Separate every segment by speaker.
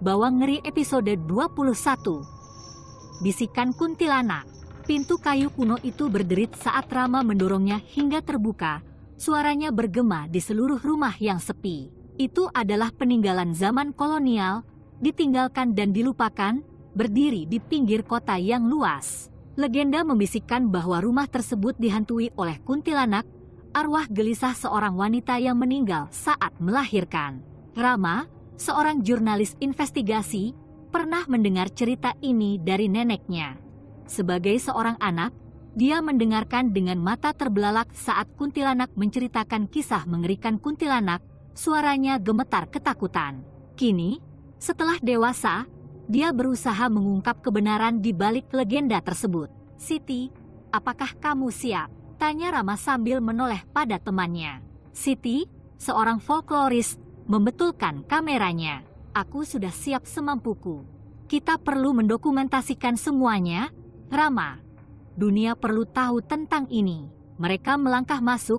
Speaker 1: Bawang Ngeri episode 21. Bisikan kuntilanak. Pintu kayu kuno itu berderit saat Rama mendorongnya hingga terbuka. Suaranya bergema di seluruh rumah yang sepi. Itu adalah peninggalan zaman kolonial, ditinggalkan dan dilupakan, berdiri di pinggir kota yang luas. Legenda membisikkan bahwa rumah tersebut dihantui oleh kuntilanak, arwah gelisah seorang wanita yang meninggal saat melahirkan. Rama, seorang jurnalis investigasi, pernah mendengar cerita ini dari neneknya. Sebagai seorang anak, dia mendengarkan dengan mata terbelalak saat kuntilanak menceritakan kisah mengerikan kuntilanak, suaranya gemetar ketakutan. Kini, setelah dewasa, dia berusaha mengungkap kebenaran di balik legenda tersebut. Siti, apakah kamu siap? Tanya Rama sambil menoleh pada temannya. Siti, seorang folkloris membetulkan kameranya. Aku sudah siap semampuku. Kita perlu mendokumentasikan semuanya, Rama. Dunia perlu tahu tentang ini. Mereka melangkah masuk,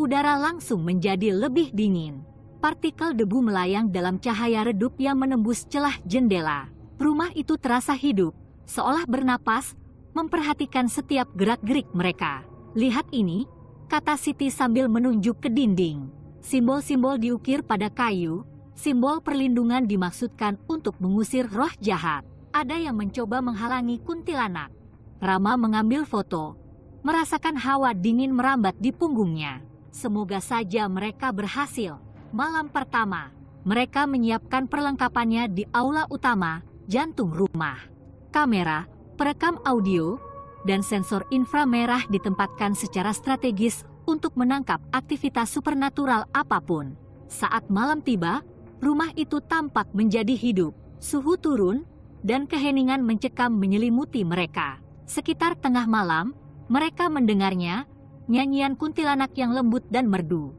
Speaker 1: udara langsung menjadi lebih dingin. Partikel debu melayang dalam cahaya redup yang menembus celah jendela. Rumah itu terasa hidup, seolah bernapas, memperhatikan setiap gerak-gerik mereka. Lihat ini, kata Siti sambil menunjuk ke dinding. Simbol-simbol diukir pada kayu, simbol perlindungan dimaksudkan untuk mengusir roh jahat. Ada yang mencoba menghalangi kuntilanak. Rama mengambil foto, merasakan hawa dingin merambat di punggungnya. Semoga saja mereka berhasil. Malam pertama, mereka menyiapkan perlengkapannya di aula utama, jantung rumah. Kamera, perekam audio, dan sensor inframerah ditempatkan secara strategis untuk menangkap aktivitas supernatural apapun. Saat malam tiba, rumah itu tampak menjadi hidup. Suhu turun, dan keheningan mencekam menyelimuti mereka. Sekitar tengah malam, mereka mendengarnya, nyanyian kuntilanak yang lembut dan merdu.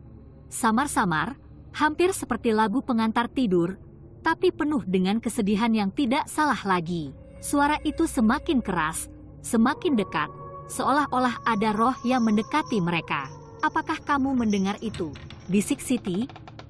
Speaker 1: Samar-samar, hampir seperti lagu pengantar tidur, tapi penuh dengan kesedihan yang tidak salah lagi. Suara itu semakin keras, semakin dekat, seolah-olah ada roh yang mendekati mereka apakah kamu mendengar itu? Bisik Siti,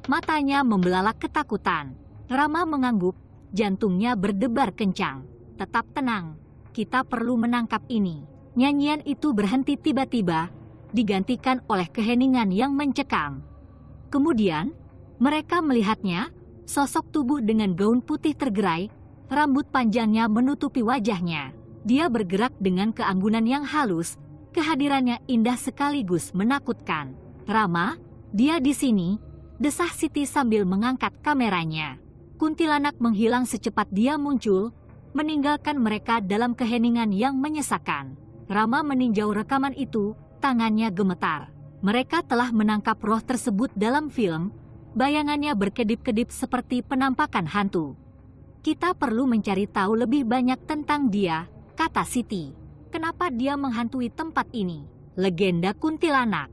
Speaker 1: matanya membelalak ketakutan. Rama mengangguk, jantungnya berdebar kencang. Tetap tenang, kita perlu menangkap ini. Nyanyian itu berhenti tiba-tiba, digantikan oleh keheningan yang mencekam. Kemudian, mereka melihatnya, sosok tubuh dengan gaun putih tergerai, rambut panjangnya menutupi wajahnya. Dia bergerak dengan keanggunan yang halus, kehadirannya indah sekaligus menakutkan. Rama, dia di sini, desah Siti sambil mengangkat kameranya. Kuntilanak menghilang secepat dia muncul, meninggalkan mereka dalam keheningan yang menyesakan. Rama meninjau rekaman itu, tangannya gemetar. Mereka telah menangkap roh tersebut dalam film, bayangannya berkedip-kedip seperti penampakan hantu. Kita perlu mencari tahu lebih banyak tentang dia, kata Siti kenapa dia menghantui tempat ini, legenda kuntilanak.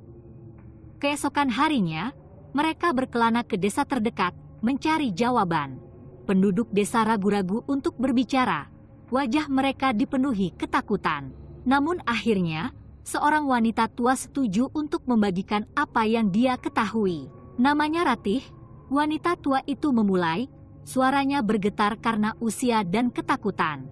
Speaker 1: Keesokan harinya, mereka berkelana ke desa terdekat mencari jawaban. Penduduk desa ragu-ragu untuk berbicara. Wajah mereka dipenuhi ketakutan. Namun akhirnya, seorang wanita tua setuju untuk membagikan apa yang dia ketahui. Namanya Ratih, wanita tua itu memulai, suaranya bergetar karena usia dan ketakutan.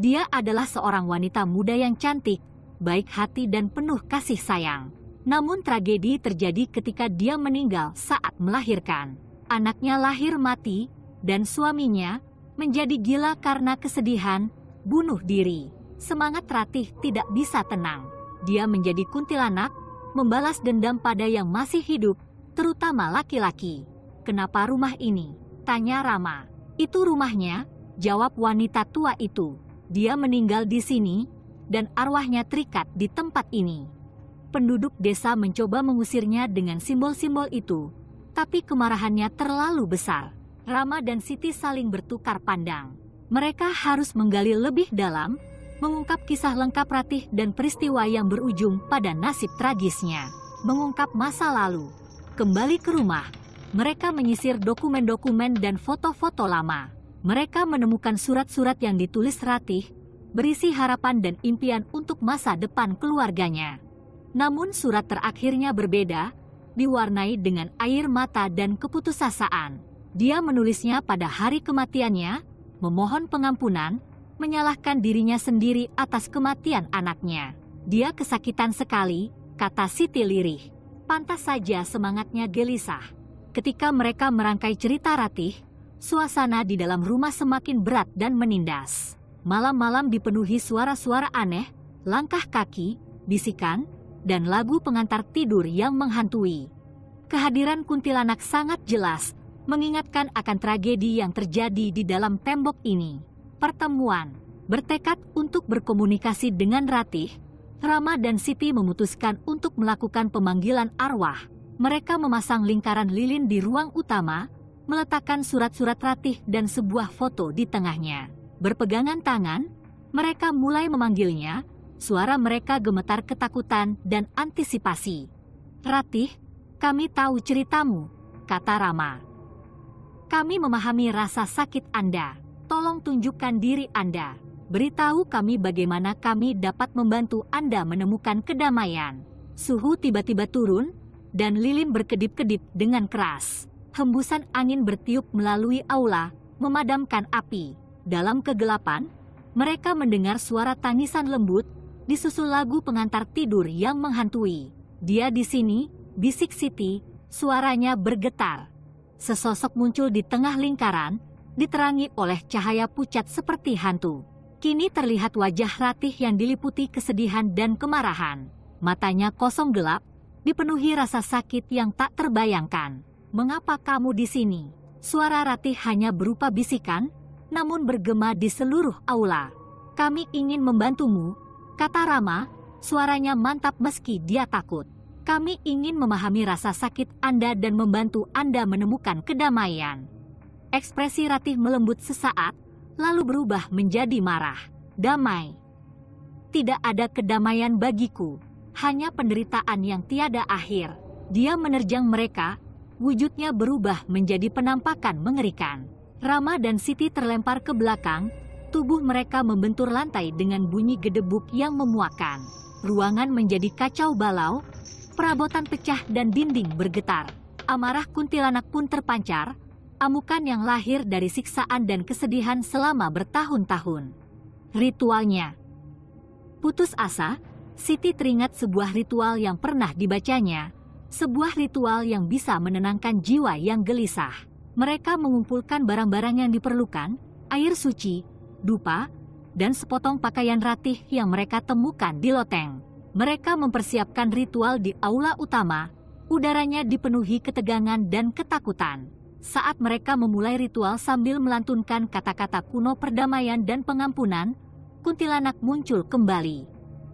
Speaker 1: Dia adalah seorang wanita muda yang cantik, baik hati dan penuh kasih sayang. Namun tragedi terjadi ketika dia meninggal saat melahirkan. Anaknya lahir mati, dan suaminya menjadi gila karena kesedihan, bunuh diri. Semangat Ratih tidak bisa tenang. Dia menjadi kuntilanak, membalas dendam pada yang masih hidup, terutama laki-laki. Kenapa rumah ini? Tanya Rama. Itu rumahnya, jawab wanita tua itu. Dia meninggal di sini, dan arwahnya terikat di tempat ini. Penduduk desa mencoba mengusirnya dengan simbol-simbol itu, tapi kemarahannya terlalu besar. Rama dan Siti saling bertukar pandang. Mereka harus menggali lebih dalam, mengungkap kisah lengkap Ratih dan peristiwa yang berujung pada nasib tragisnya. Mengungkap masa lalu. Kembali ke rumah, mereka menyisir dokumen-dokumen dan foto-foto lama mereka menemukan surat-surat yang ditulis Ratih, berisi harapan dan impian untuk masa depan keluarganya. Namun surat terakhirnya berbeda, diwarnai dengan air mata dan keputusasaan. Dia menulisnya pada hari kematiannya, memohon pengampunan, menyalahkan dirinya sendiri atas kematian anaknya. Dia kesakitan sekali, kata Siti Lirih. Pantas saja semangatnya gelisah. Ketika mereka merangkai cerita Ratih, suasana di dalam rumah semakin berat dan menindas. Malam-malam dipenuhi suara-suara aneh, langkah kaki, bisikan, dan lagu pengantar tidur yang menghantui. Kehadiran kuntilanak sangat jelas mengingatkan akan tragedi yang terjadi di dalam tembok ini. Pertemuan bertekad untuk berkomunikasi dengan Ratih, Rama dan Siti memutuskan untuk melakukan pemanggilan arwah. Mereka memasang lingkaran lilin di ruang utama meletakkan surat-surat ratih dan sebuah foto di tengahnya. Berpegangan tangan, mereka mulai memanggilnya, suara mereka gemetar ketakutan dan antisipasi. Ratih, kami tahu ceritamu, kata Rama. Kami memahami rasa sakit Anda. Tolong tunjukkan diri Anda. Beritahu kami bagaimana kami dapat membantu Anda menemukan kedamaian. Suhu tiba-tiba turun, dan lilin berkedip-kedip dengan keras hembusan angin bertiup melalui aula, memadamkan api. Dalam kegelapan, mereka mendengar suara tangisan lembut, disusul lagu pengantar tidur yang menghantui. Dia di sini, bisik Siti, suaranya bergetar. Sesosok muncul di tengah lingkaran, diterangi oleh cahaya pucat seperti hantu. Kini terlihat wajah Ratih yang diliputi kesedihan dan kemarahan. Matanya kosong gelap, dipenuhi rasa sakit yang tak terbayangkan mengapa kamu di sini? Suara Ratih hanya berupa bisikan, namun bergema di seluruh aula. Kami ingin membantumu, kata Rama, suaranya mantap meski dia takut. Kami ingin memahami rasa sakit Anda dan membantu Anda menemukan kedamaian. Ekspresi Ratih melembut sesaat, lalu berubah menjadi marah. Damai. Tidak ada kedamaian bagiku, hanya penderitaan yang tiada akhir. Dia menerjang mereka, wujudnya berubah menjadi penampakan mengerikan. Rama dan Siti terlempar ke belakang, tubuh mereka membentur lantai dengan bunyi gedebuk yang memuakan. Ruangan menjadi kacau balau, perabotan pecah dan dinding bergetar. Amarah kuntilanak pun terpancar, amukan yang lahir dari siksaan dan kesedihan selama bertahun-tahun. Ritualnya Putus asa, Siti teringat sebuah ritual yang pernah dibacanya, sebuah ritual yang bisa menenangkan jiwa yang gelisah. Mereka mengumpulkan barang-barang yang diperlukan, air suci, dupa, dan sepotong pakaian ratih yang mereka temukan di loteng. Mereka mempersiapkan ritual di aula utama, udaranya dipenuhi ketegangan dan ketakutan. Saat mereka memulai ritual sambil melantunkan kata-kata kuno perdamaian dan pengampunan, kuntilanak muncul kembali.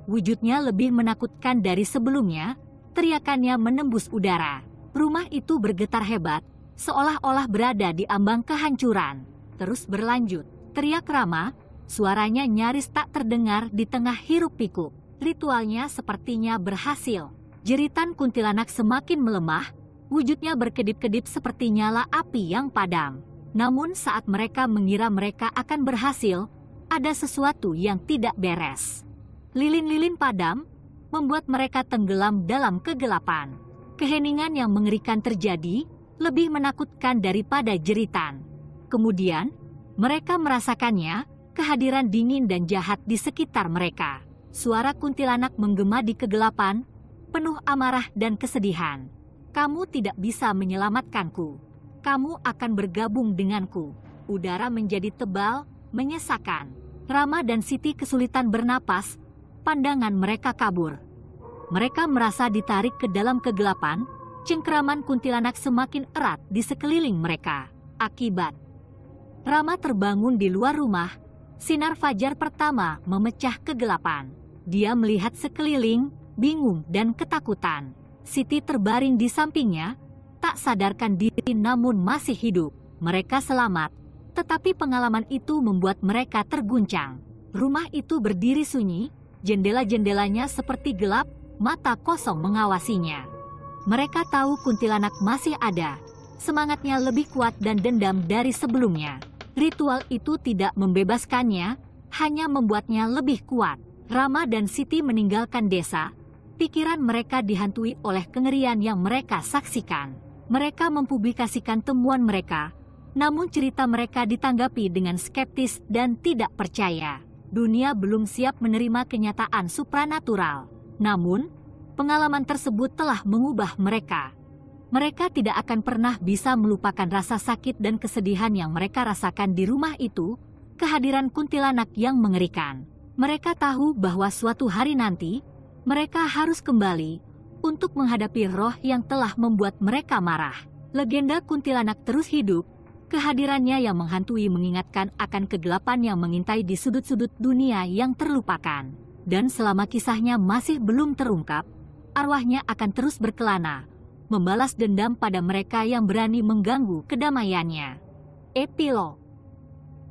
Speaker 1: Wujudnya lebih menakutkan dari sebelumnya, Teriakannya menembus udara. Rumah itu bergetar hebat, seolah-olah berada di ambang kehancuran. Terus berlanjut, teriak Rama, suaranya nyaris tak terdengar di tengah hiruk pikuk. Ritualnya sepertinya berhasil. Jeritan kuntilanak semakin melemah, wujudnya berkedip-kedip seperti nyala api yang padam. Namun saat mereka mengira mereka akan berhasil, ada sesuatu yang tidak beres. Lilin-lilin padam, membuat mereka tenggelam dalam kegelapan. Keheningan yang mengerikan terjadi lebih menakutkan daripada jeritan. Kemudian, mereka merasakannya kehadiran dingin dan jahat di sekitar mereka. Suara kuntilanak menggema di kegelapan, penuh amarah dan kesedihan. Kamu tidak bisa menyelamatkanku. Kamu akan bergabung denganku. Udara menjadi tebal, menyesakan. Rama dan Siti kesulitan bernapas pandangan mereka kabur. Mereka merasa ditarik ke dalam kegelapan, cengkeraman kuntilanak semakin erat di sekeliling mereka. Akibat, Rama terbangun di luar rumah, sinar fajar pertama memecah kegelapan. Dia melihat sekeliling, bingung dan ketakutan. Siti terbaring di sampingnya, tak sadarkan diri namun masih hidup. Mereka selamat, tetapi pengalaman itu membuat mereka terguncang. Rumah itu berdiri sunyi, Jendela-jendelanya seperti gelap, mata kosong mengawasinya. Mereka tahu kuntilanak masih ada. Semangatnya lebih kuat dan dendam dari sebelumnya. Ritual itu tidak membebaskannya, hanya membuatnya lebih kuat. Rama dan Siti meninggalkan desa. Pikiran mereka dihantui oleh kengerian yang mereka saksikan. Mereka mempublikasikan temuan mereka, namun cerita mereka ditanggapi dengan skeptis dan tidak percaya dunia belum siap menerima kenyataan supranatural. Namun, pengalaman tersebut telah mengubah mereka. Mereka tidak akan pernah bisa melupakan rasa sakit dan kesedihan yang mereka rasakan di rumah itu, kehadiran kuntilanak yang mengerikan. Mereka tahu bahwa suatu hari nanti, mereka harus kembali untuk menghadapi roh yang telah membuat mereka marah. Legenda kuntilanak terus hidup Kehadirannya yang menghantui mengingatkan akan kegelapan yang mengintai di sudut-sudut dunia yang terlupakan. Dan selama kisahnya masih belum terungkap, arwahnya akan terus berkelana, membalas dendam pada mereka yang berani mengganggu kedamaiannya. Epilog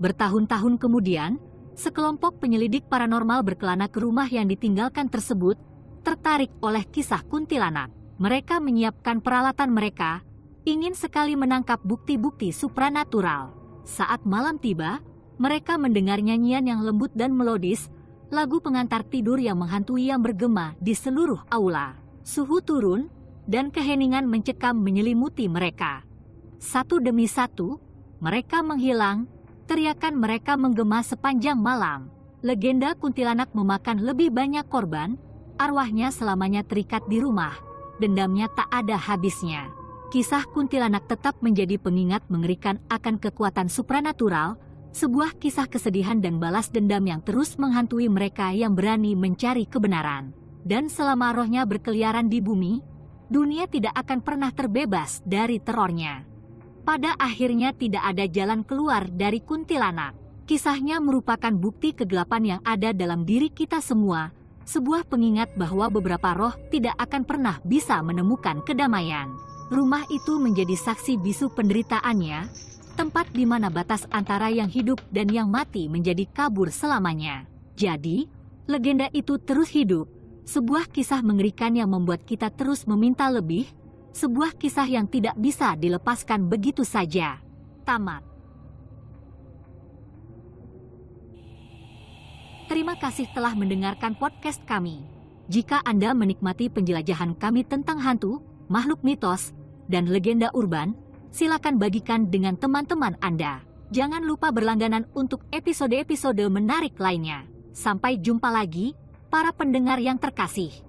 Speaker 1: Bertahun-tahun kemudian, sekelompok penyelidik paranormal berkelana ke rumah yang ditinggalkan tersebut, tertarik oleh kisah kuntilanak. Mereka menyiapkan peralatan mereka, ingin sekali menangkap bukti-bukti supranatural. Saat malam tiba, mereka mendengar nyanyian yang lembut dan melodis, lagu pengantar tidur yang menghantui yang bergema di seluruh aula. Suhu turun, dan keheningan mencekam menyelimuti mereka. Satu demi satu, mereka menghilang, teriakan mereka menggema sepanjang malam. Legenda kuntilanak memakan lebih banyak korban, arwahnya selamanya terikat di rumah, dendamnya tak ada habisnya kisah kuntilanak tetap menjadi pengingat mengerikan akan kekuatan supranatural, sebuah kisah kesedihan dan balas dendam yang terus menghantui mereka yang berani mencari kebenaran. Dan selama rohnya berkeliaran di bumi, dunia tidak akan pernah terbebas dari terornya. Pada akhirnya tidak ada jalan keluar dari kuntilanak. Kisahnya merupakan bukti kegelapan yang ada dalam diri kita semua, sebuah pengingat bahwa beberapa roh tidak akan pernah bisa menemukan kedamaian rumah itu menjadi saksi bisu penderitaannya, tempat di mana batas antara yang hidup dan yang mati menjadi kabur selamanya. Jadi, legenda itu terus hidup, sebuah kisah mengerikan yang membuat kita terus meminta lebih, sebuah kisah yang tidak bisa dilepaskan begitu saja. Tamat. Terima kasih telah mendengarkan podcast kami. Jika Anda menikmati penjelajahan kami tentang hantu, makhluk mitos, dan legenda urban, silakan bagikan dengan teman-teman Anda. Jangan lupa berlangganan untuk episode-episode menarik lainnya. Sampai jumpa lagi, para pendengar yang terkasih.